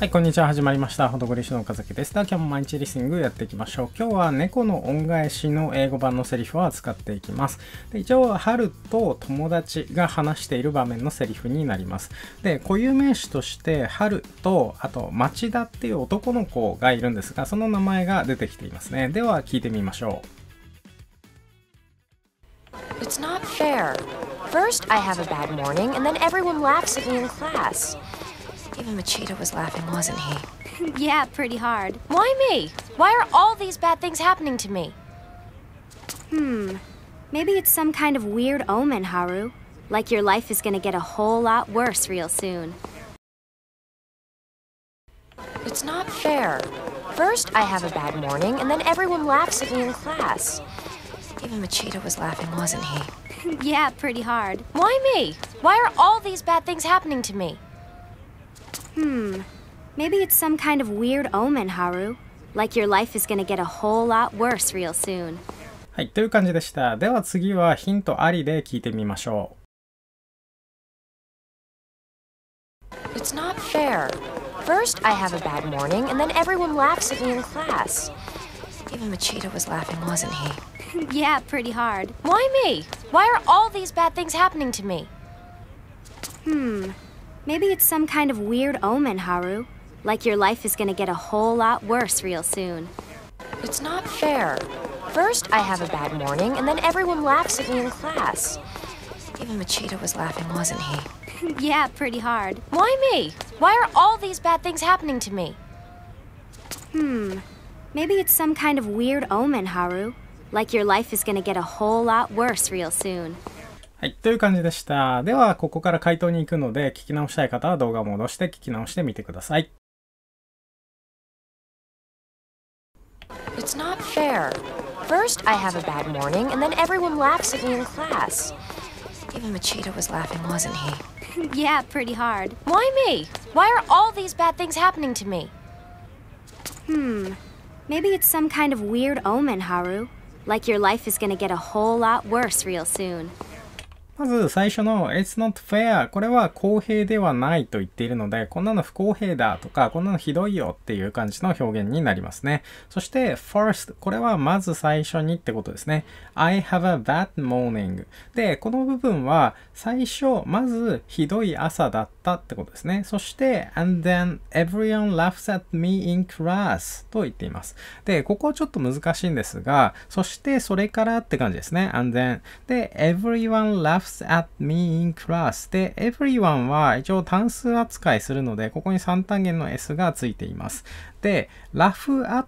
はい、こんにちは。始まりました。ほどごりしの岡崎です。では、今日も毎日リスニングやっていきましょう。今日は猫の恩返しの英語版のセリフを扱っていきます。で一応、春と友達が話している場面のセリフになります。で、固有名詞として、春と、あと、町田っていう男の子がいるんですが、その名前が出てきていますね。では、聞いてみましょう。It's not fair. First, I have a bad morning, and then everyone laughs at me in class. Even Machida was laughing, wasn't he? yeah, pretty hard. Why me? Why are all these bad things happening to me? Hmm. Maybe it's some kind of weird omen, Haru. Like your life is gonna get a whole lot worse real soon. It's not fair. First, I have a bad morning, and then everyone laughs at me in class. Even Machida was laughing, wasn't he? yeah, pretty hard. Why me? Why are all these bad things happening to me? Hmm. Maybe it's some kind of weird omen, Haru. Like your life is gonna get a whole lot worse real soon. はい、という感じでした。では次はヒントありで聞いてみましょう。It's not fair. First, I have a bad morning, and then everyone laughs at me in class. Even Machida was laughing, wasn't he? yeah, pretty hard. Why me? Why are all these bad things happening to me? Hmm. Maybe it's some kind of weird omen, Haru. Like your life is gonna get a whole lot worse real soon. It's not fair. First, I have a bad morning, and then everyone laughs at me in class. Even Machida was laughing, wasn't he? yeah, pretty hard. Why me? Why are all these bad things happening to me? Hmm. Maybe it's some kind of weird omen, Haru. Like your life is gonna get a whole lot worse real soon. はい。という感じでした。では、ここから回答に行くので、聞き直したい方は動画を戻して聞き直してみてください。It's not fair. First, I have a bad morning, and then everyone laughs at me in class. Even Machida was laughing, wasn't he? yeah, pretty hard. Why me? Why are all these bad things happening to me? Hmm. Maybe it's some kind of weird omen, Haru. Like your life is gonna get a whole lot worse real soon. まず最初の It's not fair これは公平ではないと言っているのでこんなの不公平だとかこんなのひどいよっていう感じの表現になりますねそして first これはまず最初にってことですね I have a bad morning でこの部分は最初まずひどい朝だったってことですねそして and then everyone laughs at me in class と言っていますでここちょっと難しいんですがそしてそれからって感じですね and then で everyone laughs laughs at me in class で everyone は一応単数扱いするのでここに3単元の s がついていますで laugh at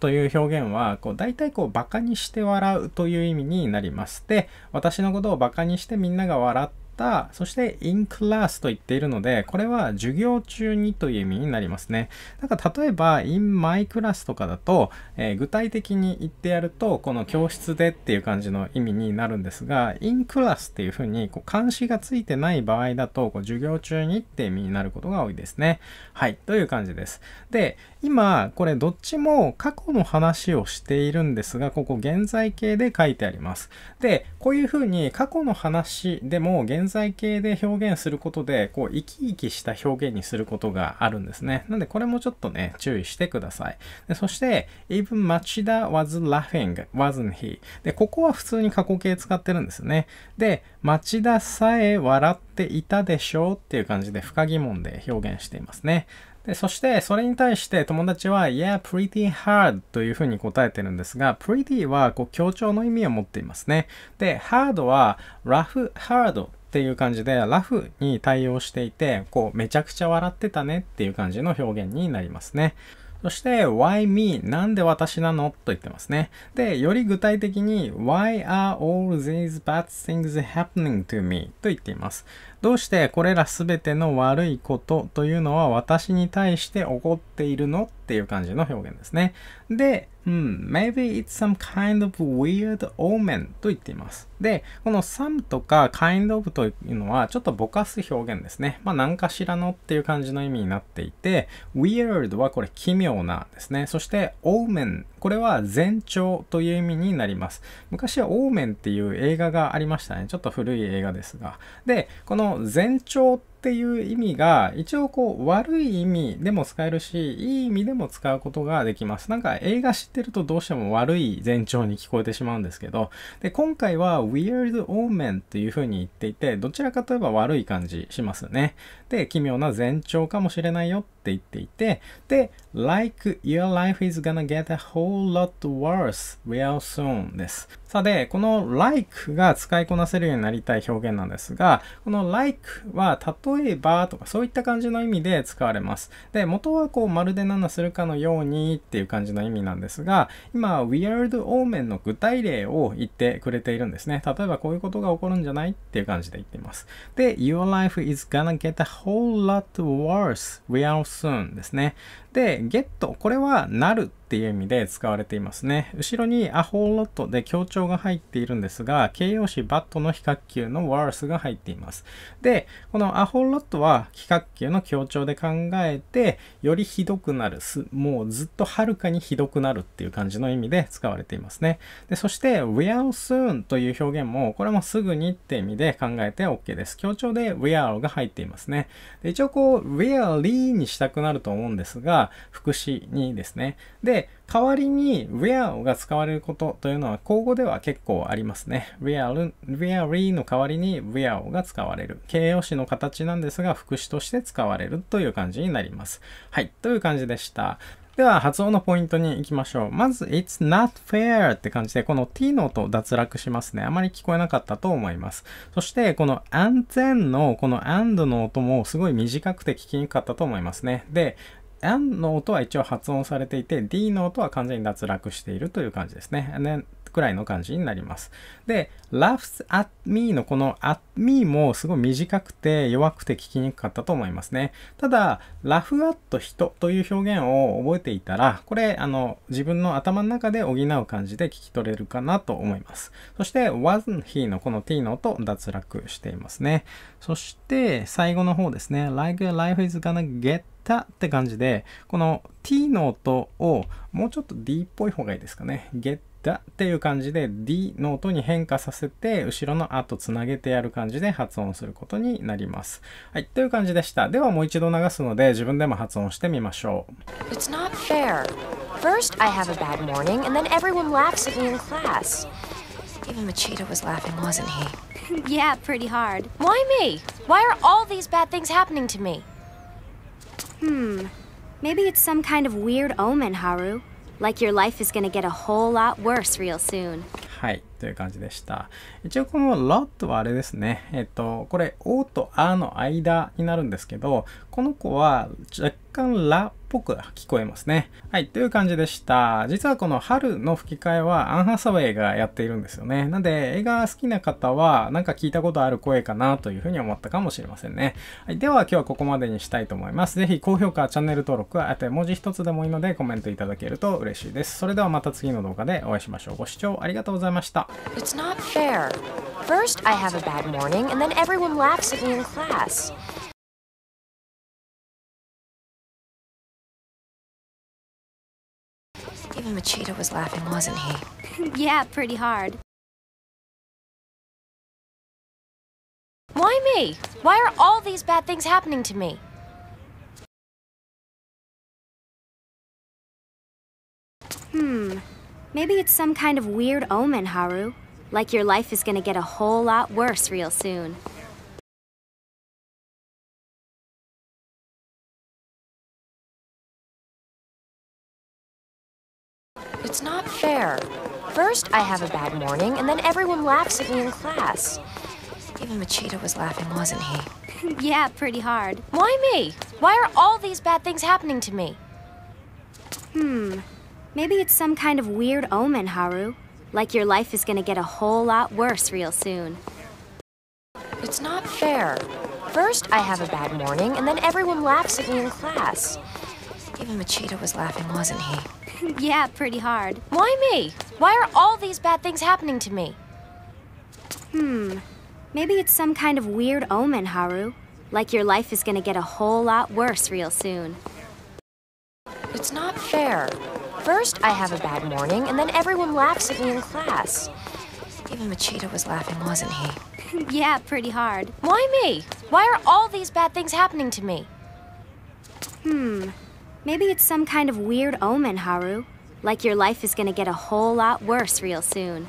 という表現はこう大体こうバカにして笑うという意味になりますで私のことをバカにしてみんなが笑った、そして in class と言っているので、これは授業中にという意味になりますね。だから例えば in my class とかだと、えー、具体的に言ってやると、この教室でっていう感じの意味になるんですが、in class っていうふうにこう監視がついてない場合だと、こう授業中にって意味になることが多いですね。はい、という感じです。で、今、これどっちも過去の話をしているんですが、ここ現在形で書いてあります。で、こういうふうに過去の話でも現在形で表現することで、こう、生き生きした表現にすることがあるんですね。なんで、これもちょっとね、注意してください。でそして、even Machida was laughing, wasn't he? で、ここは普通に過去形使ってるんですね。で、町田さえ笑っていたでしょうっていう感じで、深疑問で表現していますね。でそして、それに対して友達は、Yeah, pretty hard というふうに答えてるんですが、pretty はこう強調の意味を持っていますね。で、hard は rough hard っていう感じでラフに対応していて、こうめちゃくちゃ笑ってたねっていう感じの表現になりますね。そして Why me? なんで私なのと言ってますね。で、より具体的に Why are all these bad things happening to me? と言っています。どうしてこれら全ての悪いことというのは私に対して起こっているのっていう感じの表現ですね。で、うん、maybe it's some kind of weird omen と言っています。で、この some とか kind of というのはちょっとぼかす表現ですね。まあ何かしらのっていう感じの意味になっていて、weird はこれ奇妙なですね。そして omen これは前兆という意味になります。昔はオーメンっていう映画がありましたね。ちょっと古い映画ですが。で、この前兆っていう意味が、一応こう、悪い意味でも使えるし、いい意味でも使うことができます。なんか映画知ってるとどうしても悪い前兆に聞こえてしまうんですけど、で、今回は Weird Omen っていう風に言っていて、どちらかといえば悪い感じしますね。で、奇妙な前兆かもしれないよって言っていて、で、Like your life is gonna get a whole lot worse real soon です。さで、この like が使いこなせるようになりたい表現なんですが、この like は例例えばとかそういった感じの意味で使われます。で、元はこうまるで7するかのようにっていう感じの意味なんですが、今、Weird Omen の具体例を言ってくれているんですね。例えばこういうことが起こるんじゃないっていう感じで言っています。で、Your life is gonna get a whole lot worse real soon ですね。で、get これはなるっていう意味で使われていますね。後ろに a whole lot で強調が入っているんですが、形容詞 but の比較級の worse が入っています。で、この a whole lot は比較級の強調で考えて、よりひどくなる、もうずっとはるかにひどくなるっていう感じの意味で使われていますね。で、そして will soon という表現も、これもすぐにって意味で考えて OK です。強調で will が入っていますね。で一応こう、w e a r l y にしたくなると思うんですが、副詞にですね。で、で、代わりに wear が使われることというのは、口語では結構ありますね。wear, e a r y の代わりに wear が使われる。形容詞の形なんですが、副詞として使われるという感じになります。はい、という感じでした。では、発音のポイントに行きましょう。まず、it's not fair って感じで、この t の音脱落しますね。あまり聞こえなかったと思います。そして、この安全の、この and の音もすごい短くて聞きにくかったと思いますね。で、N の音は一応発音されていて D の音は完全に脱落しているという感じですね。ねくらいの感じになります。で、laughs at me のこの at me もすごい短くて弱くて聞きにくかったと思いますね。ただ、laugh at 人という表現を覚えていたら、これ、あの、自分の頭の中で補う感じで聞き取れるかなと思います。そして、wasn't he のこの t の音脱落していますね。そして、最後の方ですね。like your life is gonna get たって感じで、この t の音をもうちょっと d っぽい方がいいですかね。get っていう感じで d の音に変化させて、後ろのあとつなげてやる感じで発音することになります。はい、という感じでした。ではもう一度流すので自分でも発音してみましょう。It's not fair. First, I have a bad morning, and then everyone laughs at me in class. Even Machida was laughing, wasn't he? yeah, pretty hard. Why me? Why are all these bad things happening to me? Hmm. Maybe it's some kind of weird omen, Haru. Like your life is gonna get a whole lot worse real soon. Hi. という感じでした。一応この lot はあれですね。えっと、これ o と a の間になるんですけど、この子は若干ラっぽく聞こえますね。はい、という感じでした。実はこの春の吹き替えはアンハサウェイがやっているんですよね。なんで映画好きな方はなんか聞いたことある声かなというふうに思ったかもしれませんね。はい、では今日はここまでにしたいと思います。ぜひ高評価、チャンネル登録はあと文字一つでもいいのでコメントいただけると嬉しいです。それではまた次の動画でお会いしましょう。ご視聴ありがとうございました。It's not fair. First, I have a bad morning, and then everyone laughs at me in class. Even Machida was laughing, wasn't he? yeah, pretty hard. Why me? Why are all these bad things happening to me? Hmm. Maybe it's some kind of weird omen, Haru. Like your life is gonna get a whole lot worse real soon. It's not fair. First, I have a bad morning, and then everyone laughs at me in class. Even Machida was laughing, wasn't he? yeah, pretty hard. Why me? Why are all these bad things happening to me? Hmm. Maybe it's some kind of weird omen, Haru. Like your life is gonna get a whole lot worse real soon. It's not fair. First, I have a bad morning, and then everyone laughs at me in class. Even Machida was laughing, wasn't he? yeah, pretty hard. Why me? Why are all these bad things happening to me? Hmm. Maybe it's some kind of weird omen, Haru. Like your life is gonna get a whole lot worse real soon. It's not fair. First, I have a bad morning, and then everyone laughs at me in class. Even Machida was laughing, wasn't he? yeah, pretty hard. Why me? Why are all these bad things happening to me? Hmm. Maybe it's some kind of weird omen, Haru. Like your life is gonna get a whole lot worse real soon.